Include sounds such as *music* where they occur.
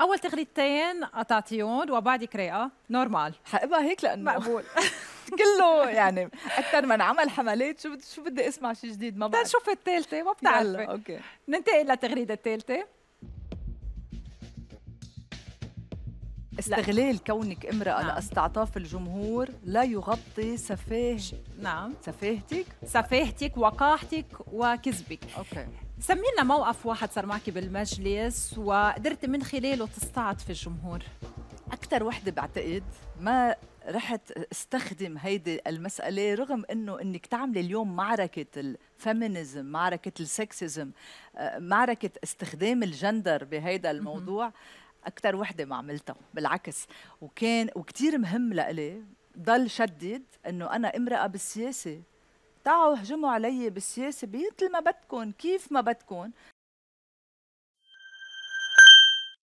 اول تغريدتين قطعتيهم وبعدك رايقه نورمال حقبها هيك لانه مقبول *laughs* كله يعني اكثر من عمل حملات شو شو بدي اسمع شيء جديد ما طيب بعرف نشوف الثالثه ما بتعرفي اوكي ننتقل للتغريده الثالثه استغلال كونك امرأة نعم. لاستعطاف الجمهور لا يغطي سفاه نعم سفاهتك سفاهتك وقاحتك وكذبك أوكي. سمينا موقف واحد صار معك بالمجلس وقدرت من خلاله في الجمهور اكثر وحده بعتقد ما رحت استخدم هيدي المسألة رغم أنه أنك تعملي اليوم معركة الفيمينيزم معركة السكسيزم آه، معركة استخدام الجندر بهيدا الموضوع أكثر وحدة ما عملتها بالعكس وكان وكتير مهم لإلي ضل شدد أنه أنا امرأة بالسياسة تعوا هجموا علي بالسياسه مثل ما بدكم كيف ما بدكم